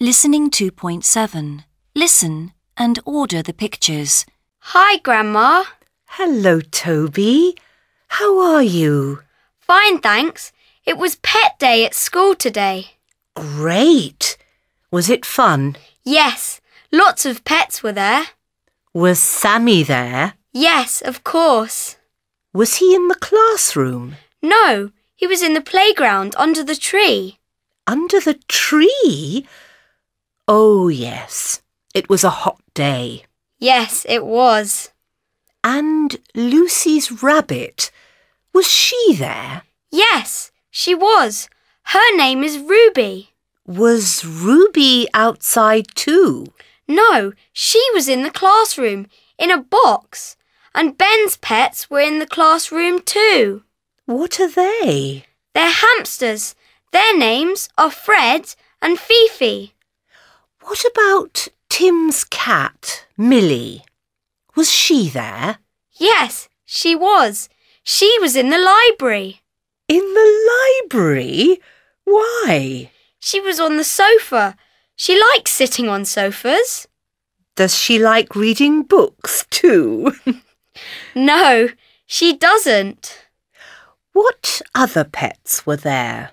Listening 2.7. Listen and order the pictures. Hi, Grandma. Hello, Toby. How are you? Fine, thanks. It was pet day at school today. Great. Was it fun? Yes. Lots of pets were there. Was Sammy there? Yes, of course. Was he in the classroom? No, he was in the playground under the tree. Under the tree? Oh, yes. It was a hot day. Yes, it was. And Lucy's rabbit. Was she there? Yes, she was. Her name is Ruby. Was Ruby outside too? No, she was in the classroom, in a box. And Ben's pets were in the classroom too. What are they? They're hamsters. Their names are Fred and Fifi. What about Tim's cat, Millie? Was she there? Yes, she was. She was in the library. In the library? Why? She was on the sofa. She likes sitting on sofas. Does she like reading books too? no, she doesn't. What other pets were there?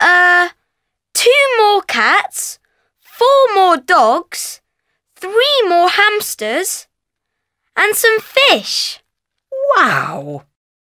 Uh, two more cats, four more dogs, three more hamsters, and some fish. Wow!